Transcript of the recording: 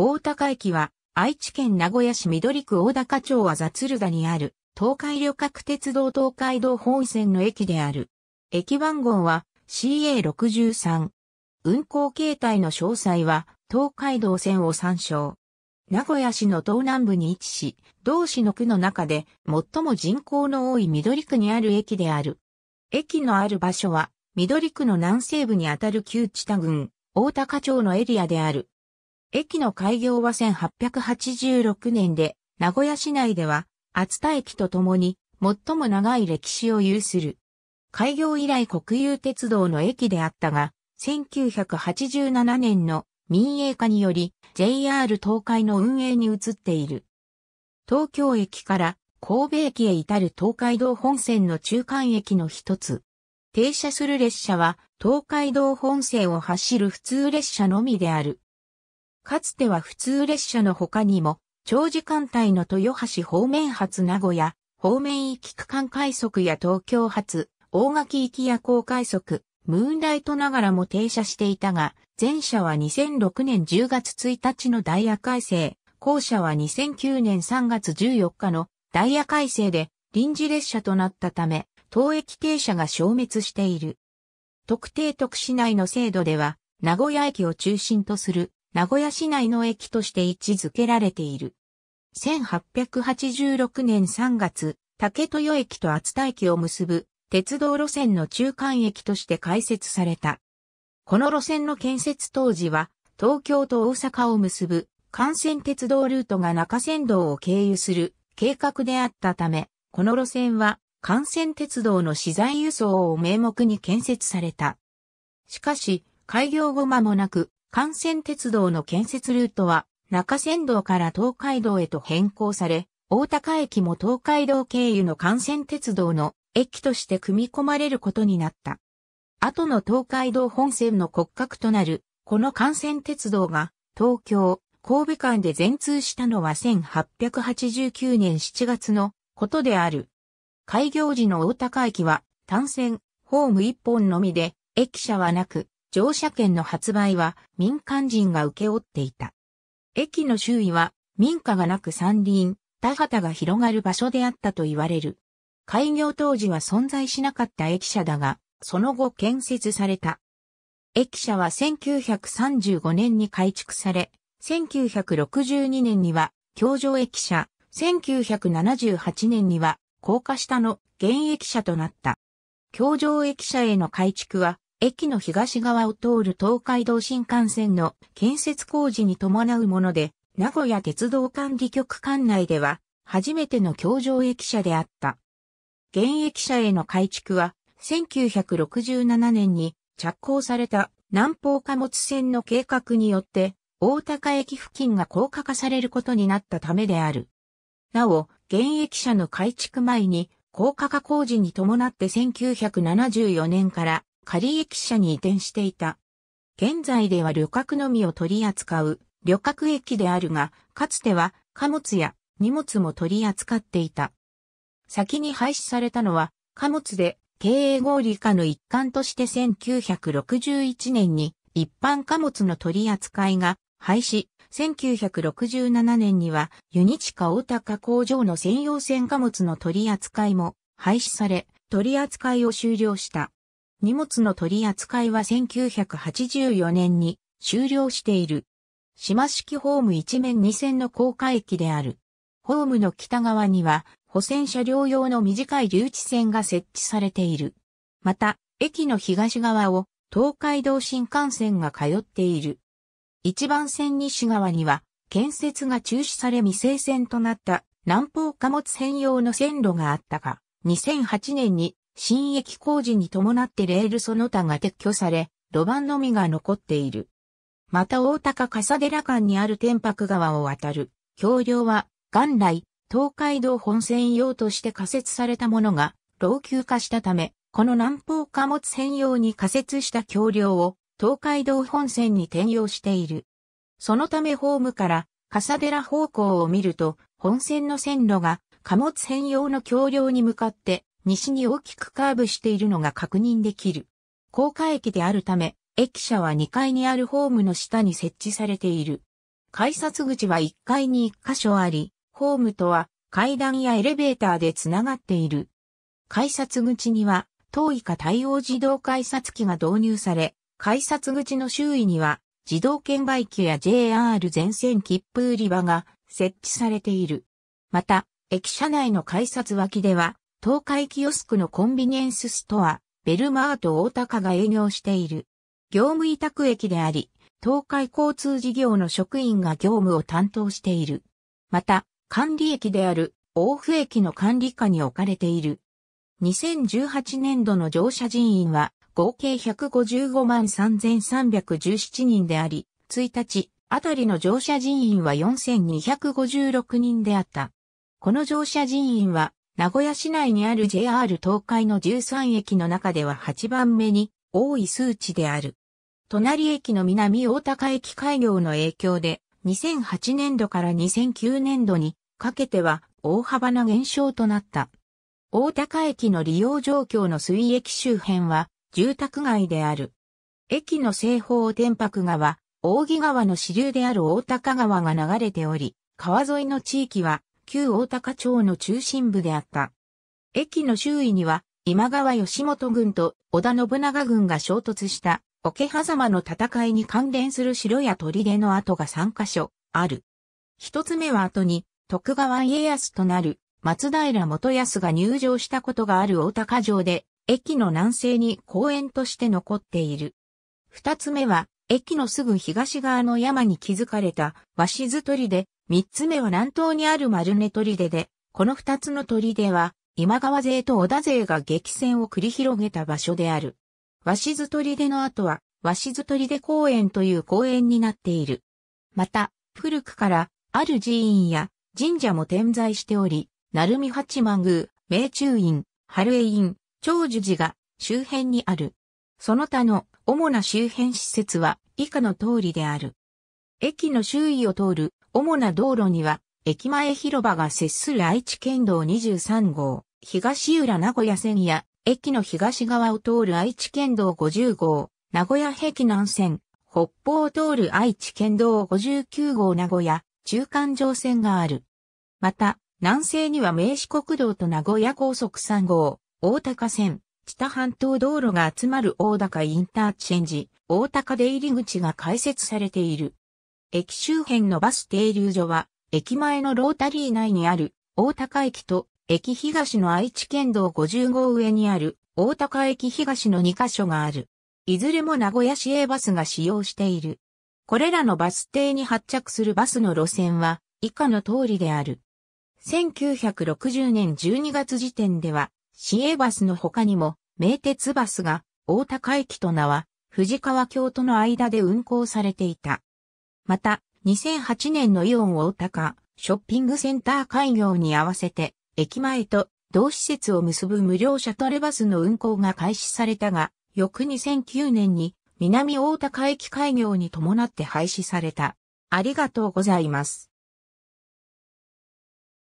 大高駅は、愛知県名古屋市緑区大高町和雑鶴田にある、東海旅客鉄道東海道本線の駅である。駅番号は CA63。運行形態の詳細は、東海道線を参照。名古屋市の東南部に位置し、同市の区の中で最も人口の多い緑区にある駅である。駅のある場所は、緑区の南西部にあたる旧地田郡、大高町のエリアである。駅の開業は1886年で、名古屋市内では、厚田駅とともに、最も長い歴史を有する。開業以来国有鉄道の駅であったが、1987年の民営化により JR 東海の運営に移っている。東京駅から神戸駅へ至る東海道本線の中間駅の一つ。停車する列車は東海道本線を走る普通列車のみである。かつては普通列車の他にも、長時間帯の豊橋方面発名古屋、方面行き区間快速や東京発、大垣行き夜行快速、ムーンライトながらも停車していたが、前者は2006年10月1日のダイヤ改正、後者は2009年3月14日のダイヤ改正で臨時列車となったため、当駅停車が消滅している。特定特市内の制度では、名古屋駅を中心とする名古屋市内の駅として位置づけられている。1886年3月、竹豊駅と厚田駅を結ぶ鉄道路線の中間駅として開設された。この路線の建設当時は、東京と大阪を結ぶ幹線鉄道ルートが中山道を経由する計画であったため、この路線は幹線鉄道の資材輸送を名目に建設された。しかし、開業後間もなく、幹線鉄道の建設ルートは、中山道から東海道へと変更され、大高駅も東海道経由の幹線鉄道の駅として組み込まれることになった。後の東海道本線の骨格となる、この幹線鉄道が東京、神戸間で全通したのは1889年7月のことである。開業時の大高駅は単線、ホーム一本のみで、駅舎はなく、乗車券の発売は民間人が請け負っていた。駅の周囲は民家がなく山林、田畑が広がる場所であったと言われる。開業当時は存在しなかった駅舎だが、その後建設された。駅舎は1935年に改築され、1962年には、京城駅舎、1978年には、高架下の現役舎となった。京城駅舎への改築は、駅の東側を通る東海道新幹線の建設工事に伴うもので、名古屋鉄道管理局管内では、初めての橋上駅舎であった。現役舎への改築は、1967年に着工された南方貨物線の計画によって、大高駅付近が高架化されることになったためである。なお、現役舎の改築前に、高架化工事に伴って1974年から仮駅舎に移転していた。現在では旅客のみを取り扱う旅客駅であるが、かつては貨物や荷物も取り扱っていた。先に廃止されたのは貨物で経営合理化の一環として1961年に一般貨物の取り扱いが廃止。1967年にはユニチカ大高工場の専用船貨物の取り扱いも廃止され、取り扱いを終了した。荷物の取り扱いは1984年に終了している。島式ホーム一面二線の高架駅である。ホームの北側には補線車両用の短い留置線が設置されている。また、駅の東側を東海道新幹線が通っている。一番線西側には建設が中止され未成線となった南方貨物専用の線路があったが、2008年に新駅工事に伴ってレールその他が撤去され、路盤のみが残っている。また大高笠寺間にある天白川を渡る橋梁は元来東海道本線用として仮設されたものが老朽化したため、この南方貨物専用に仮設した橋梁を東海道本線に転用している。そのためホームから笠寺方向を見ると本線の線路が貨物専用の橋梁に向かって西に大きくカーブしているのが確認できる。高架駅であるため、駅舎は2階にあるホームの下に設置されている。改札口は1階に1箇所あり、ホームとは階段やエレベーターでつながっている。改札口には、遠いか対応自動改札機が導入され、改札口の周囲には、自動券売機や JR 全線切符売り場が設置されている。また、駅舎内の改札脇では、東海キオスクのコンビニエンスストア、ベルマート大高が営業している。業務委託駅であり、東海交通事業の職員が業務を担当している。また、管理駅である大府駅の管理下に置かれている。2018年度の乗車人員は合計155万3317人であり、1日あたりの乗車人員は4256人であった。この乗車人員は名古屋市内にある JR 東海の13駅の中では8番目に多い数値である。隣駅の南大高駅開業の影響で、2008年度から2009年度にかけては大幅な減少となった。大高駅の利用状況の水域周辺は住宅街である。駅の西方天白川、大木川の支流である大高川が流れており、川沿いの地域は旧大高町の中心部であった。駅の周囲には、今川義元軍と織田信長軍が衝突した桶狭間の戦いに関連する城や砦の跡が3カ所ある。一つ目は後に徳川家康となる松平元康が入城したことがある大高城で駅の南西に公園として残っている。二つ目は駅のすぐ東側の山に築かれた鷲津砦で、三つ目は南東にある丸根砦で、この二つの砦は、今川勢と織田勢が激戦を繰り広げた場所である。鷲津砦の後は、鷲津砦公園という公園になっている。また、古くから、ある寺院や神社も点在しており、鳴海八幡宮、明中院、春江院、長寿寺が周辺にある。その他の主な周辺施設は以下の通りである。駅の周囲を通る主な道路には、駅前広場が接する愛知県道23号、東浦名古屋線や、駅の東側を通る愛知県道50号、名古屋壁南線、北方を通る愛知県道59号名古屋、中間乗線がある。また、南西には名士国道と名古屋高速3号、大高線、北半島道路が集まる大高インターチェンジ、大高出入り口が開設されている。駅周辺のバス停留所は、駅前のロータリー内にある大高駅と、駅東の愛知県道50号上にある大高駅東の2カ所がある。いずれも名古屋市営バスが使用している。これらのバス停に発着するバスの路線は以下の通りである。1960年12月時点では市営バスの他にも、名鉄バスが、大高駅と名は、藤川京との間で運行されていた。また、2008年のイオン大高、ショッピングセンター開業に合わせて、駅前と同施設を結ぶ無料シャトルバスの運行が開始されたが、翌2009年に南大高駅開業に伴って廃止された。ありがとうございます。